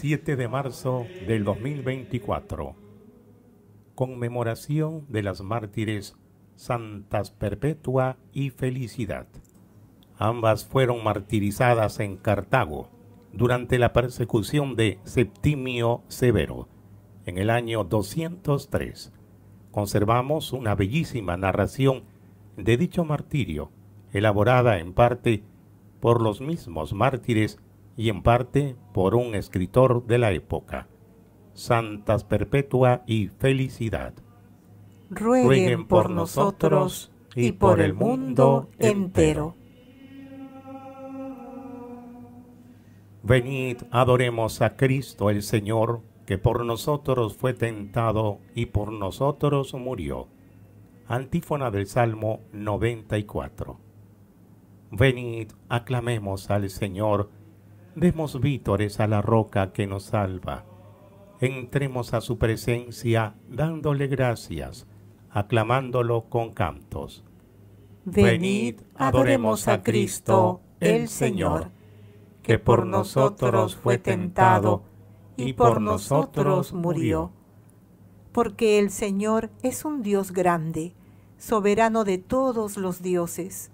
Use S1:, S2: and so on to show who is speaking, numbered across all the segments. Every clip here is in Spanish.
S1: 7 de marzo del 2024. Conmemoración de las mártires Santas Perpetua y Felicidad. Ambas fueron martirizadas en Cartago durante la persecución de Septimio Severo en el año 203. Conservamos una bellísima narración de dicho martirio, elaborada en parte por los mismos mártires y en parte por un escritor de la época. Santas Perpetua y Felicidad.
S2: Rueguen, por nosotros
S1: y por el mundo
S3: entero.
S1: Venid, adoremos a Cristo el Señor, que por nosotros fue tentado y por nosotros murió. Antífona del Salmo 94. Venid, aclamemos al Señor, Demos vítores a la roca que nos salva. Entremos a su presencia dándole gracias, aclamándolo con cantos.
S3: Venid, adoremos a Cristo, el Señor, que por nosotros fue tentado y por nosotros murió.
S2: Porque el Señor es un Dios grande, soberano de todos los dioses.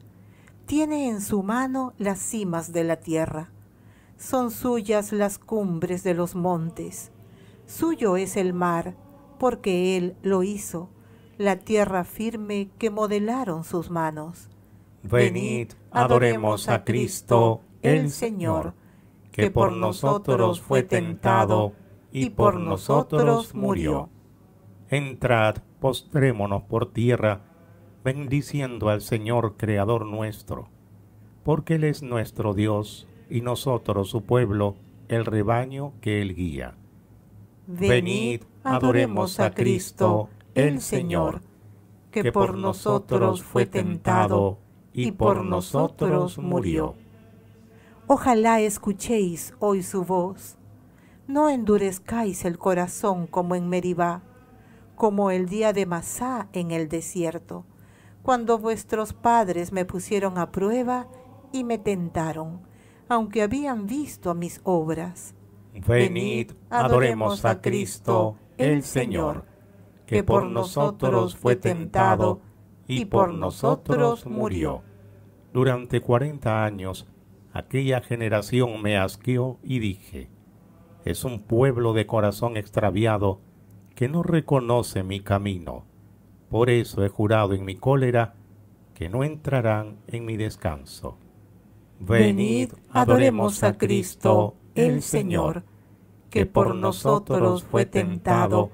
S2: Tiene en su mano las cimas de la tierra. Son suyas las cumbres de los montes. Suyo es el mar, porque Él lo hizo, la tierra firme que modelaron sus manos. Venid, adoremos a
S3: Cristo, el Señor, que por nosotros fue tentado y por nosotros murió.
S1: Entrad, postrémonos por tierra, bendiciendo al Señor Creador nuestro, porque Él es nuestro Dios y nosotros, su pueblo, el rebaño que él guía. Venid, adoremos a Cristo,
S3: el Señor, que por nosotros fue tentado y por nosotros murió.
S2: Ojalá escuchéis hoy su voz. No endurezcáis el corazón como en Meribá, como el día de Masá en el desierto, cuando vuestros padres me pusieron a prueba y me tentaron aunque habían visto mis obras. Venid, adoremos a Cristo, el Señor, que por nosotros fue tentado y por nosotros
S3: murió.
S1: Durante cuarenta años, aquella generación me asqueó y dije, es un pueblo de corazón extraviado que no reconoce mi camino. Por eso he jurado en mi cólera que no entrarán en mi descanso. Venid, adoremos a Cristo,
S3: el Señor, que por nosotros fue tentado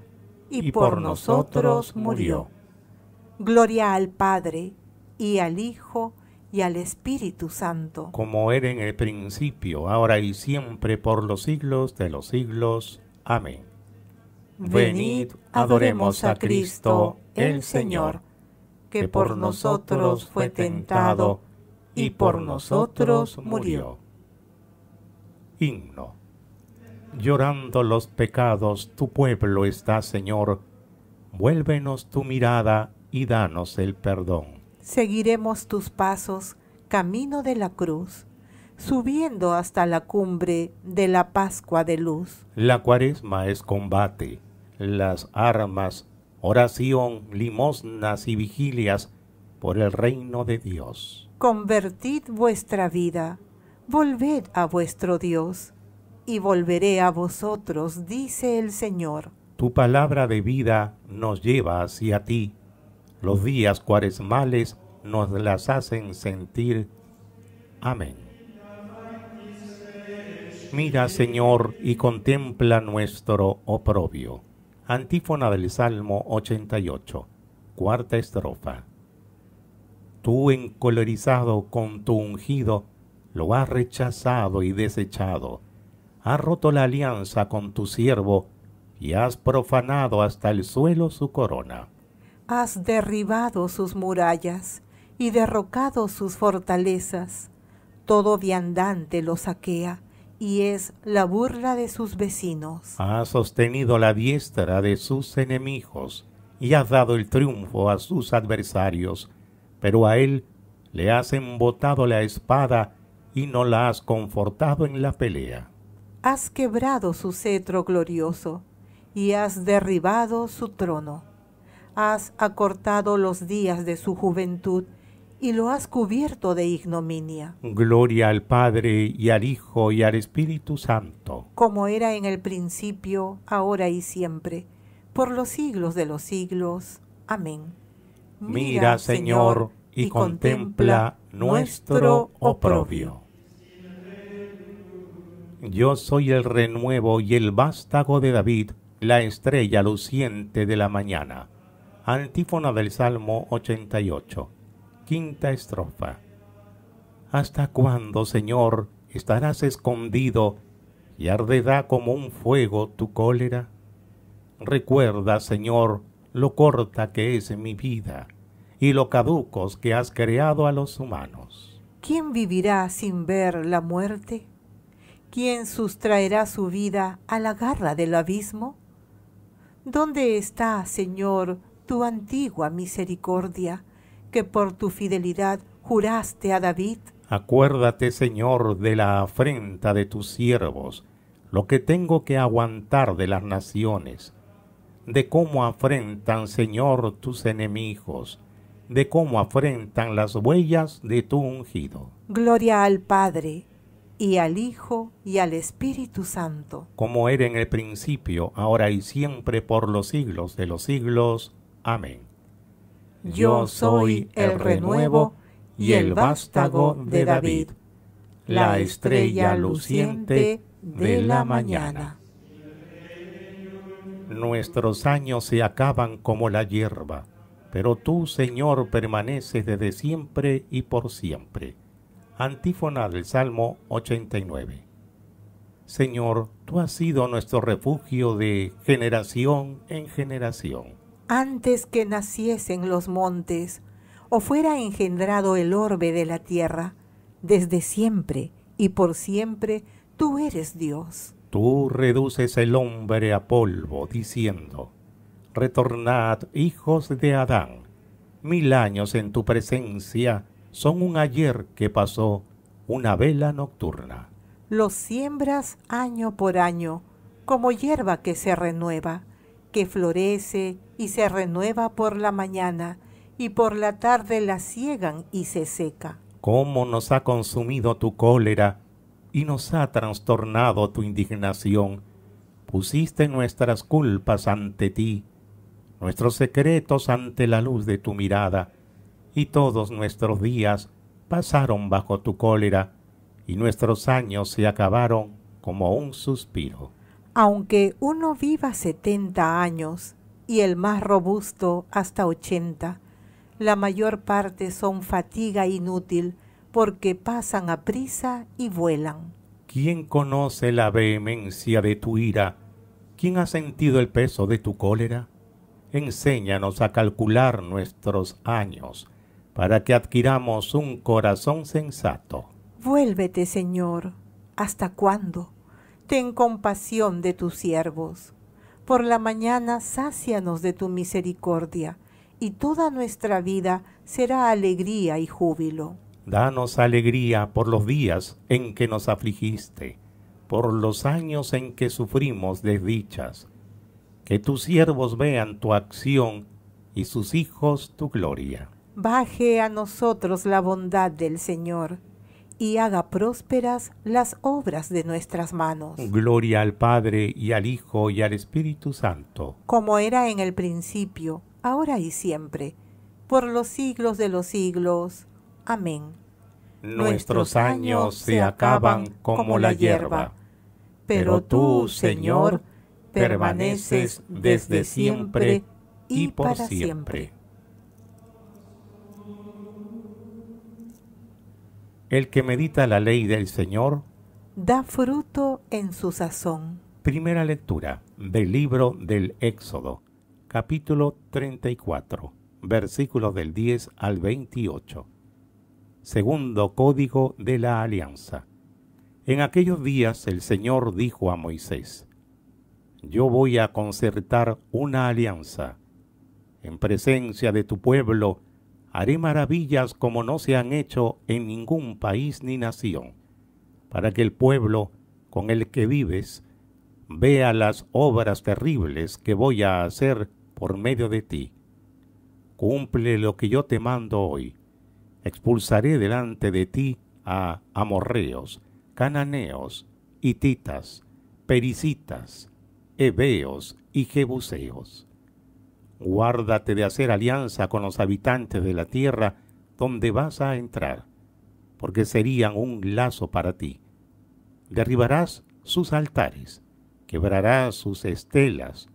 S3: y por nosotros murió.
S2: Gloria al Padre, y al Hijo, y al Espíritu Santo.
S1: Como era en el principio, ahora y siempre, por los siglos de los siglos. Amén. Venid, adoremos a Cristo,
S3: el Señor,
S1: que por nosotros
S3: fue tentado y por nosotros murió.
S1: Himno. Llorando los pecados, tu pueblo está, Señor. Vuélvenos tu mirada y danos el perdón.
S2: Seguiremos tus pasos, camino de la cruz, subiendo hasta la cumbre de la Pascua de luz.
S1: La cuaresma es combate, las armas, oración, limosnas y vigilias por el reino de Dios.
S2: Convertid vuestra vida, volved a vuestro Dios, y volveré a vosotros, dice el Señor.
S1: Tu palabra de vida nos lleva hacia ti. Los días cuaresmales nos las hacen sentir. Amén. Mira, Señor, y contempla nuestro oprobio. Antífona del Salmo 88, cuarta estrofa tú encolorizado con tu ungido, lo has rechazado y desechado. Has roto la alianza con tu siervo y has profanado hasta el suelo su corona.
S2: Has derribado sus murallas y derrocado sus fortalezas. Todo viandante lo saquea y es la burla de sus vecinos.
S1: Has sostenido la diestra de sus enemigos y has dado el triunfo a sus adversarios pero a él le has embotado la espada y no la has confortado en la pelea.
S2: Has quebrado su cetro glorioso y has derribado su trono. Has acortado los días de su juventud y lo has cubierto de ignominia.
S1: Gloria al Padre y al Hijo y al Espíritu Santo.
S2: Como era en el principio, ahora y siempre, por los siglos de los siglos. Amén.
S3: Mira, Señor, y contempla nuestro oprobio.
S1: Yo soy el renuevo y el vástago de David, la estrella luciente de la mañana. Antífona del Salmo 88. Quinta estrofa. ¿Hasta cuándo, Señor, estarás escondido y arderá como un fuego tu cólera? Recuerda, Señor, lo corta que es mi vida y lo caducos que has creado a los humanos.
S2: ¿Quién vivirá sin ver la muerte? ¿Quién sustraerá su vida a la garra del abismo? ¿Dónde está, Señor, tu antigua misericordia, que por tu fidelidad juraste a David?
S1: Acuérdate, Señor, de la afrenta de tus siervos, lo que tengo que aguantar de las naciones de cómo afrentan, Señor, tus enemigos, de cómo afrentan las huellas de tu ungido.
S2: Gloria al Padre, y al Hijo, y al Espíritu Santo.
S1: Como era en el principio, ahora y siempre, por los siglos de los siglos. Amén. Yo soy el renuevo y el vástago de David, la estrella luciente de la mañana. Nuestros años se acaban como la hierba, pero tú, Señor, permaneces desde siempre y por siempre. Antífona del Salmo 89. Señor, tú has sido nuestro refugio de generación en generación.
S2: Antes que naciesen los montes, o fuera engendrado el orbe de la tierra, desde siempre y por siempre tú eres Dios.
S1: Tú reduces el hombre a polvo, diciendo, Retornad, hijos de Adán, mil años en tu presencia son un ayer que pasó, una vela nocturna.
S2: Los siembras año por año, como hierba que se renueva, que florece y se renueva por la mañana, y por la tarde la ciegan y se seca.
S1: ¿Cómo nos ha consumido tu cólera? y nos ha trastornado tu indignación. Pusiste nuestras culpas ante ti, nuestros secretos ante la luz de tu mirada, y todos nuestros días pasaron bajo tu cólera, y nuestros años se acabaron como un suspiro.
S2: Aunque uno viva setenta años, y el más robusto hasta ochenta, la mayor parte son fatiga inútil, porque pasan a prisa y vuelan.
S1: ¿Quién conoce la vehemencia de tu ira? ¿Quién ha sentido el peso de tu cólera? Enséñanos a calcular nuestros años, para que adquiramos un corazón sensato.
S2: Vuélvete, Señor, ¿hasta cuándo? Ten compasión de tus siervos. Por la mañana sácianos de tu misericordia, y toda nuestra vida será alegría y júbilo.
S1: Danos alegría por los días en que nos afligiste, por los años en que sufrimos desdichas. Que tus siervos vean tu acción y sus hijos tu gloria.
S2: Baje a nosotros la bondad del Señor y haga prósperas las obras de nuestras manos.
S1: Gloria al Padre y al Hijo y al Espíritu Santo.
S2: Como era en el principio, ahora y siempre, por los siglos de los siglos. Amén.
S3: Nuestros años se acaban como la hierba, pero tú, Señor, permaneces desde siempre
S2: y por siempre.
S1: El que medita la ley del Señor
S2: da fruto en su sazón.
S1: Primera lectura del libro del Éxodo, capítulo 34, versículos del 10 al 28 segundo código de la alianza. En aquellos días el Señor dijo a Moisés, Yo voy a concertar una alianza. En presencia de tu pueblo haré maravillas como no se han hecho en ningún país ni nación, para que el pueblo con el que vives vea las obras terribles que voy a hacer por medio de ti. Cumple lo que yo te mando hoy expulsaré delante de ti a amorreos, cananeos, hititas, pericitas, heveos y jebuseos. Guárdate de hacer alianza con los habitantes de la tierra donde vas a entrar, porque serían un lazo para ti. Derribarás sus altares, quebrarás sus estelas,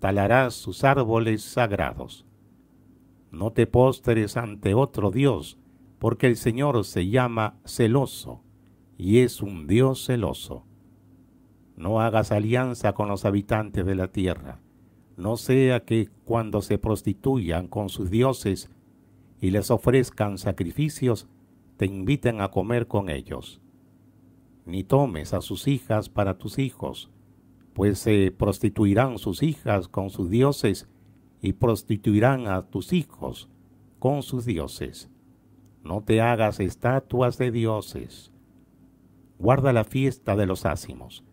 S1: talarás sus árboles sagrados. No te postres ante otro Dios, porque el Señor se llama celoso y es un Dios celoso. No hagas alianza con los habitantes de la tierra, no sea que cuando se prostituyan con sus dioses y les ofrezcan sacrificios, te inviten a comer con ellos. Ni tomes a sus hijas para tus hijos, pues se prostituirán sus hijas con sus dioses y prostituirán a tus hijos con sus dioses no te hagas estatuas de dioses. Guarda la fiesta de los ácimos.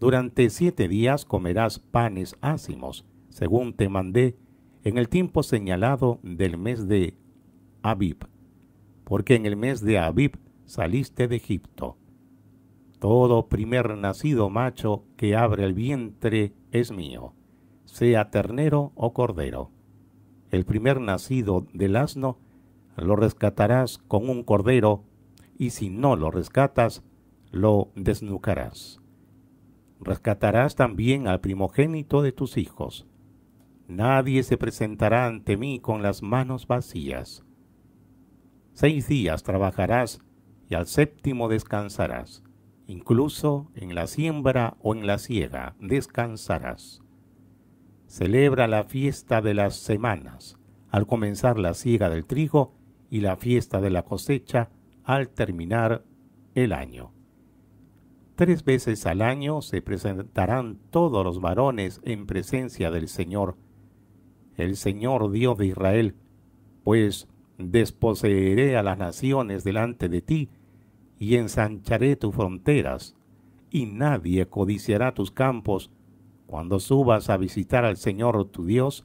S1: Durante siete días comerás panes ácimos, según te mandé, en el tiempo señalado del mes de Abib, porque en el mes de Abib saliste de Egipto. Todo primer nacido macho que abre el vientre es mío, sea ternero o cordero. El primer nacido del asno lo rescatarás con un cordero, y si no lo rescatas, lo desnucarás. Rescatarás también al primogénito de tus hijos. Nadie se presentará ante mí con las manos vacías. Seis días trabajarás y al séptimo descansarás. Incluso en la siembra o en la siega descansarás. Celebra la fiesta de las semanas. Al comenzar la siega del trigo, y la fiesta de la cosecha al terminar el año. Tres veces al año se presentarán todos los varones en presencia del Señor. El Señor Dios de Israel, pues desposeeré a las naciones delante de ti, y ensancharé tus fronteras, y nadie codiciará tus campos cuando subas a visitar al Señor tu Dios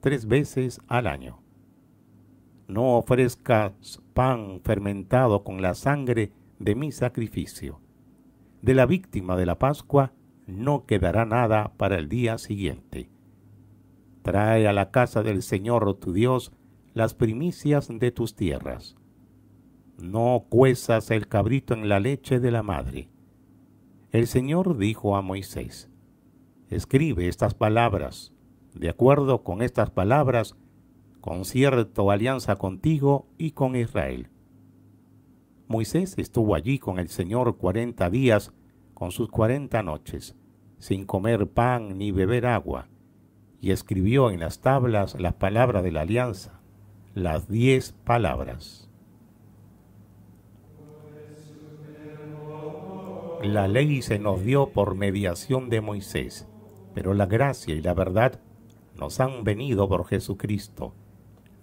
S1: tres veces al año no ofrezcas pan fermentado con la sangre de mi sacrificio. De la víctima de la Pascua no quedará nada para el día siguiente. Trae a la casa del Señor tu Dios las primicias de tus tierras. No cuezas el cabrito en la leche de la madre. El Señor dijo a Moisés, Escribe estas palabras. De acuerdo con estas palabras, concierto alianza contigo y con Israel. Moisés estuvo allí con el Señor cuarenta días, con sus cuarenta noches, sin comer pan ni beber agua, y escribió en las tablas las palabras de la alianza, las diez palabras. La ley se nos dio por mediación de Moisés, pero la gracia y la verdad nos han venido por Jesucristo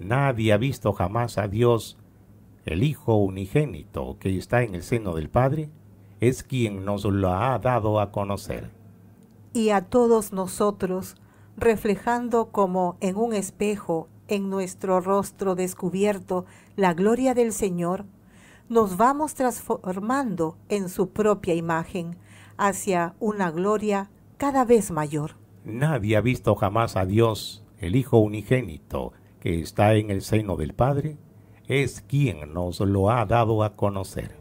S1: Nadie ha visto jamás a Dios, el Hijo unigénito que está en el seno del Padre, es quien nos lo ha dado a conocer.
S2: Y a todos nosotros, reflejando como en un espejo en nuestro rostro descubierto la gloria del Señor, nos vamos transformando en su propia imagen hacia una gloria cada vez mayor.
S1: Nadie ha visto jamás a Dios, el Hijo unigénito, que está en el seno del Padre, es quien nos lo ha dado a conocer.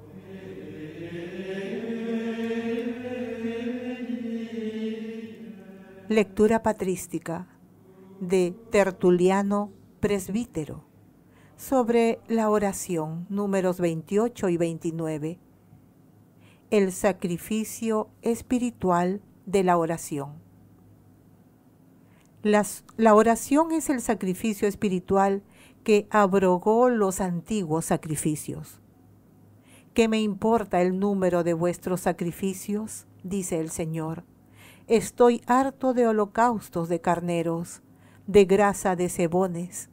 S2: Lectura patrística de Tertuliano Presbítero sobre la oración números 28 y 29. El sacrificio espiritual de la oración la oración es el sacrificio espiritual que abrogó los antiguos sacrificios. ¿Qué me importa el número de vuestros sacrificios? dice el Señor. Estoy harto de holocaustos de carneros, de grasa de cebones.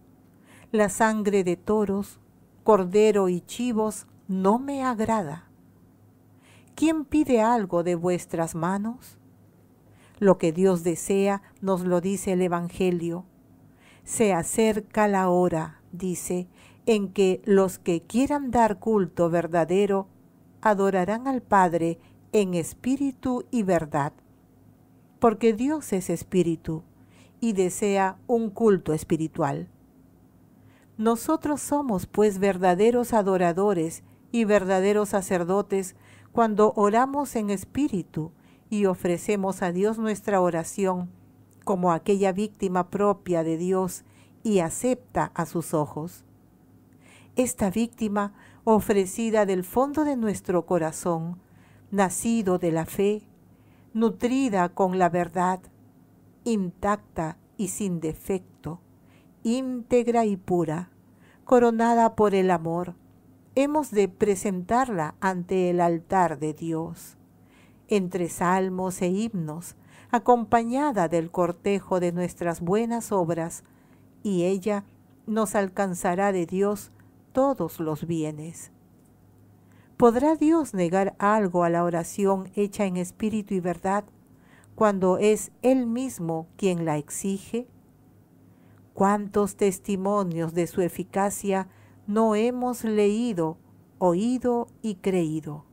S2: La sangre de toros, cordero y chivos no me agrada. ¿Quién pide algo de vuestras manos? Lo que Dios desea nos lo dice el Evangelio. Se acerca la hora, dice, en que los que quieran dar culto verdadero adorarán al Padre en espíritu y verdad. Porque Dios es espíritu y desea un culto espiritual. Nosotros somos pues verdaderos adoradores y verdaderos sacerdotes cuando oramos en espíritu y ofrecemos a Dios nuestra oración como aquella víctima propia de Dios y acepta a sus ojos. Esta víctima ofrecida del fondo de nuestro corazón, nacido de la fe, nutrida con la verdad, intacta y sin defecto, íntegra y pura, coronada por el amor, hemos de presentarla ante el altar de Dios entre salmos e himnos, acompañada del cortejo de nuestras buenas obras, y ella nos alcanzará de Dios todos los bienes. ¿Podrá Dios negar algo a la oración hecha en espíritu y verdad cuando es Él mismo quien la exige? ¿Cuántos testimonios de su eficacia no hemos leído, oído y creído?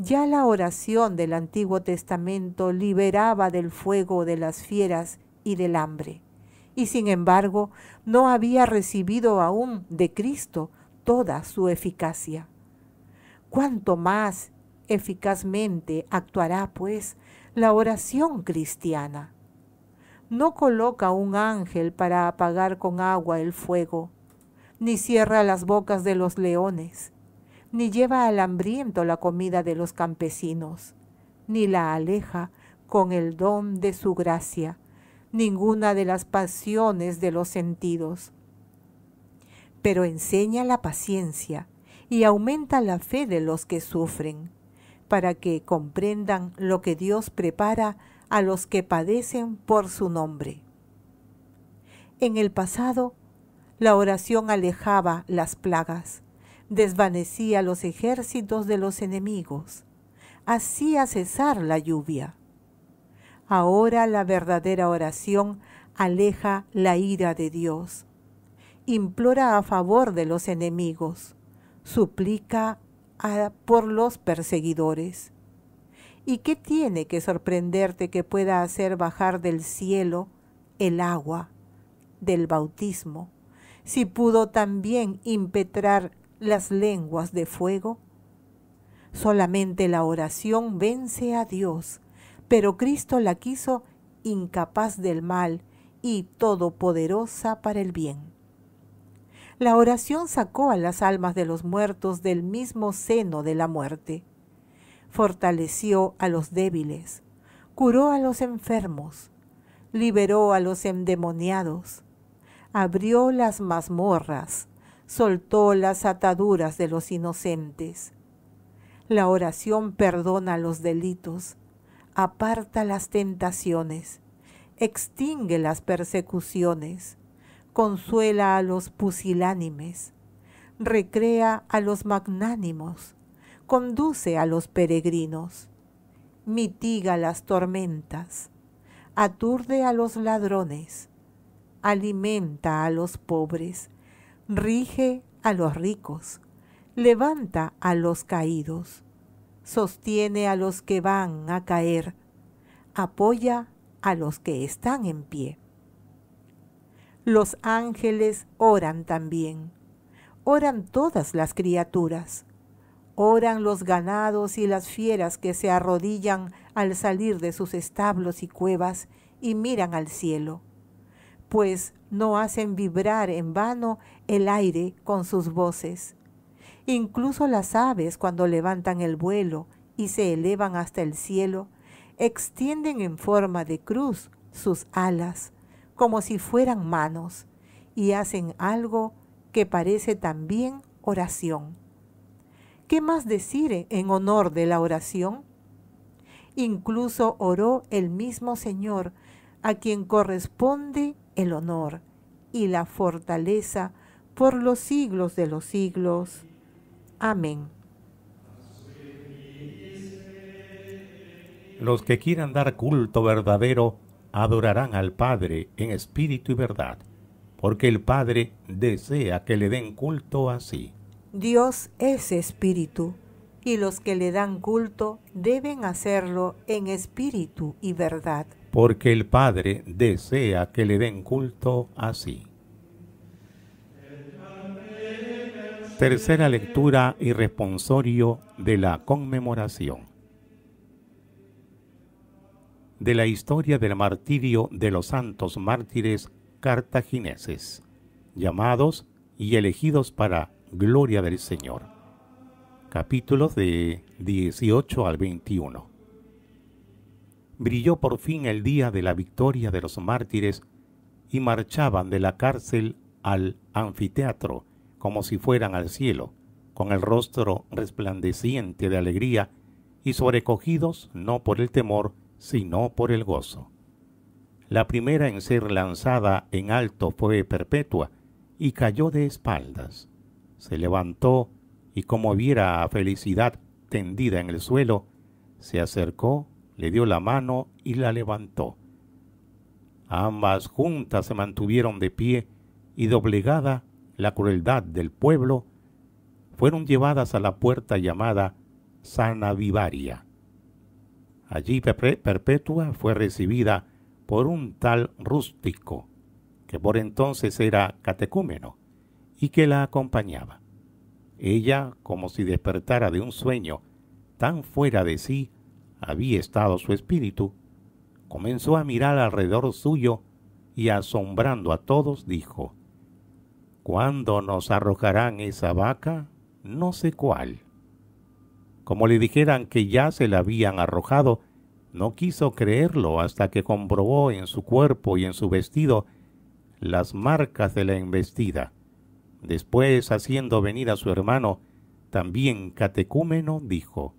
S2: Ya la oración del Antiguo Testamento liberaba del fuego de las fieras y del hambre, y sin embargo no había recibido aún de Cristo toda su eficacia. ¿Cuánto más eficazmente actuará, pues, la oración cristiana? No coloca un ángel para apagar con agua el fuego, ni cierra las bocas de los leones ni lleva al hambriento la comida de los campesinos, ni la aleja con el don de su gracia, ninguna de las pasiones de los sentidos. Pero enseña la paciencia y aumenta la fe de los que sufren, para que comprendan lo que Dios prepara a los que padecen por su nombre. En el pasado, la oración alejaba las plagas, desvanecía los ejércitos de los enemigos, hacía cesar la lluvia. Ahora la verdadera oración aleja la ira de Dios, implora a favor de los enemigos, suplica por los perseguidores. ¿Y qué tiene que sorprenderte que pueda hacer bajar del cielo el agua del bautismo, si pudo también impetrar las lenguas de fuego? Solamente la oración vence a Dios, pero Cristo la quiso incapaz del mal y todopoderosa para el bien. La oración sacó a las almas de los muertos del mismo seno de la muerte, fortaleció a los débiles, curó a los enfermos, liberó a los endemoniados, abrió las mazmorras, soltó las ataduras de los inocentes. La oración perdona los delitos, aparta las tentaciones, extingue las persecuciones, consuela a los pusilánimes, recrea a los magnánimos, conduce a los peregrinos, mitiga las tormentas, aturde a los ladrones, alimenta a los pobres, Rige a los ricos, levanta a los caídos, sostiene a los que van a caer, apoya a los que están en pie. Los ángeles oran también, oran todas las criaturas, oran los ganados y las fieras que se arrodillan al salir de sus establos y cuevas y miran al cielo pues no hacen vibrar en vano el aire con sus voces. Incluso las aves cuando levantan el vuelo y se elevan hasta el cielo, extienden en forma de cruz sus alas, como si fueran manos, y hacen algo que parece también oración. ¿Qué más decir en honor de la oración? Incluso oró el mismo Señor, a quien corresponde el honor y la fortaleza por los siglos de los siglos. Amén.
S1: Los que quieran dar culto verdadero adorarán al Padre en espíritu y verdad, porque el Padre desea que le den culto así.
S2: Dios es espíritu, y los que le dan culto deben hacerlo en espíritu y verdad
S1: porque el Padre desea que le den culto así. Tercera lectura y responsorio de la conmemoración. De la historia del martirio de los santos mártires cartagineses, llamados y elegidos para gloria del Señor. Capítulos de 18 al 21 brilló por fin el día de la victoria de los mártires y marchaban de la cárcel al anfiteatro como si fueran al cielo, con el rostro resplandeciente de alegría y sobrecogidos no por el temor, sino por el gozo. La primera en ser lanzada en alto fue Perpetua, y cayó de espaldas. Se levantó, y como viera a Felicidad tendida en el suelo, se acercó le dio la mano y la levantó. Ambas juntas se mantuvieron de pie y doblegada la crueldad del pueblo, fueron llevadas a la puerta llamada Sana Vivaria. Allí Perpetua fue recibida por un tal rústico, que por entonces era catecúmeno, y que la acompañaba. Ella, como si despertara de un sueño tan fuera de sí, había estado su espíritu, comenzó a mirar alrededor suyo y asombrando a todos dijo, ¿Cuándo nos arrojarán esa vaca? No sé cuál. Como le dijeran que ya se la habían arrojado, no quiso creerlo hasta que comprobó en su cuerpo y en su vestido las marcas de la embestida. Después, haciendo venir a su hermano, también catecúmeno, dijo,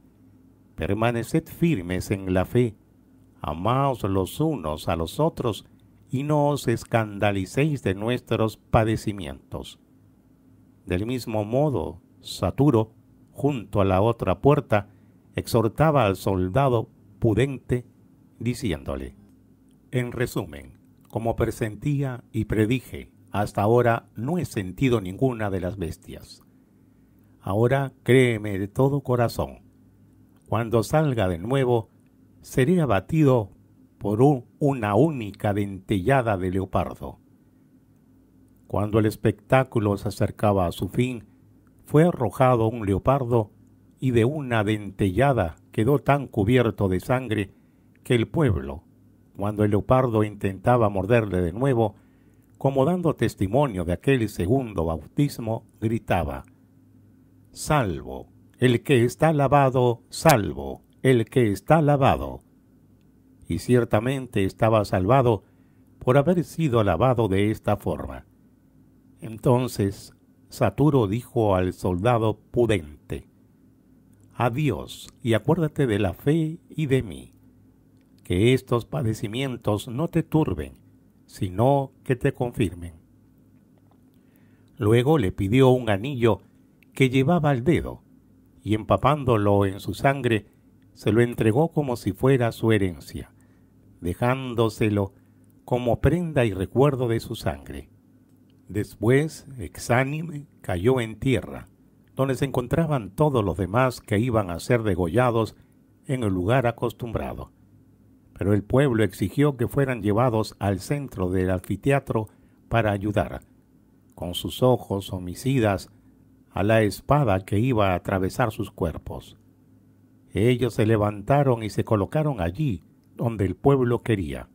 S1: permaneced firmes en la fe, amaos los unos a los otros y no os escandalicéis de nuestros padecimientos. Del mismo modo, Saturo, junto a la otra puerta, exhortaba al soldado pudente, diciéndole, En resumen, como presentía y predije, hasta ahora no he sentido ninguna de las bestias. Ahora créeme de todo corazón cuando salga de nuevo, sería batido por una única dentellada de leopardo. Cuando el espectáculo se acercaba a su fin, fue arrojado un leopardo y de una dentellada quedó tan cubierto de sangre que el pueblo, cuando el leopardo intentaba morderle de nuevo, como dando testimonio de aquel segundo bautismo, gritaba, Salvo, el que está lavado, salvo, el que está lavado. Y ciertamente estaba salvado por haber sido lavado de esta forma. Entonces Saturo dijo al soldado pudente, Adiós y acuérdate de la fe y de mí. Que estos padecimientos no te turben, sino que te confirmen. Luego le pidió un anillo que llevaba al dedo, y empapándolo en su sangre, se lo entregó como si fuera su herencia, dejándoselo como prenda y recuerdo de su sangre. Después, exánime, cayó en tierra, donde se encontraban todos los demás que iban a ser degollados en el lugar acostumbrado. Pero el pueblo exigió que fueran llevados al centro del anfiteatro para ayudar. Con sus ojos homicidas a la espada que iba a atravesar sus cuerpos. Ellos se levantaron y se colocaron allí donde el pueblo quería,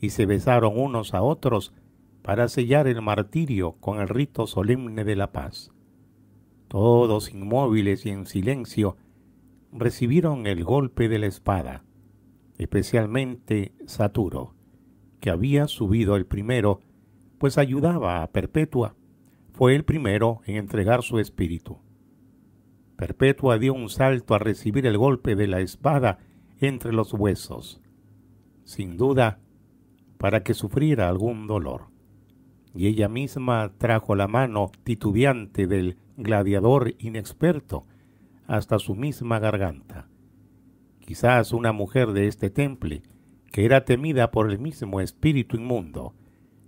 S1: y se besaron unos a otros para sellar el martirio con el rito solemne de la paz. Todos inmóviles y en silencio recibieron el golpe de la espada, especialmente Saturo, que había subido el primero, pues ayudaba a Perpetua fue el primero en entregar su espíritu. Perpetua dio un salto a recibir el golpe de la espada entre los huesos, sin duda para que sufriera algún dolor. Y ella misma trajo la mano titubeante del gladiador inexperto hasta su misma garganta. Quizás una mujer de este temple, que era temida por el mismo espíritu inmundo,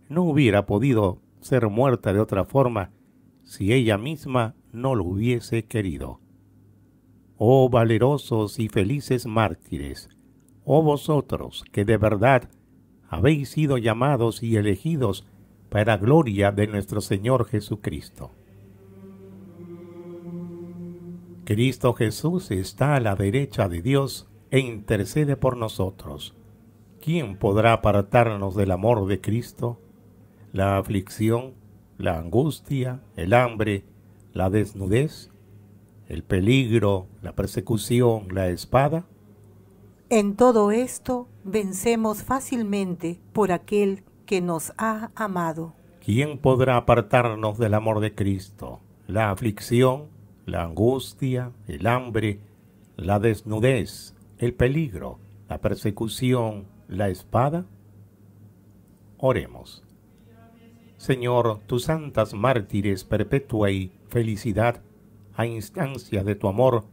S1: no hubiera podido ser muerta de otra forma si ella misma no lo hubiese querido. Oh valerosos y felices mártires, oh vosotros que de verdad habéis sido llamados y elegidos para gloria de nuestro Señor Jesucristo. Cristo Jesús está a la derecha de Dios e intercede por nosotros. ¿Quién podrá apartarnos del amor de Cristo? la aflicción, la angustia, el hambre, la desnudez, el peligro, la persecución, la espada?
S2: En todo esto vencemos fácilmente por aquel que nos ha amado.
S1: ¿Quién podrá apartarnos del amor de Cristo? La aflicción, la angustia, el hambre, la desnudez, el peligro, la persecución, la espada? Oremos. Señor, tus santas mártires perpetua y felicidad, a instancia de tu amor,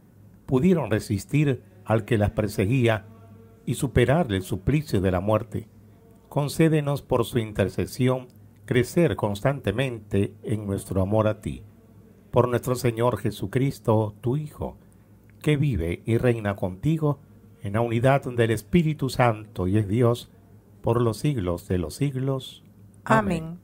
S1: pudieron resistir al que las perseguía y superar el suplicio de la muerte. Concédenos por su intercesión crecer constantemente en nuestro amor a ti. Por nuestro Señor Jesucristo, tu Hijo, que vive y reina contigo en la unidad del Espíritu Santo y es Dios, por los siglos de los siglos. Amén. Amén.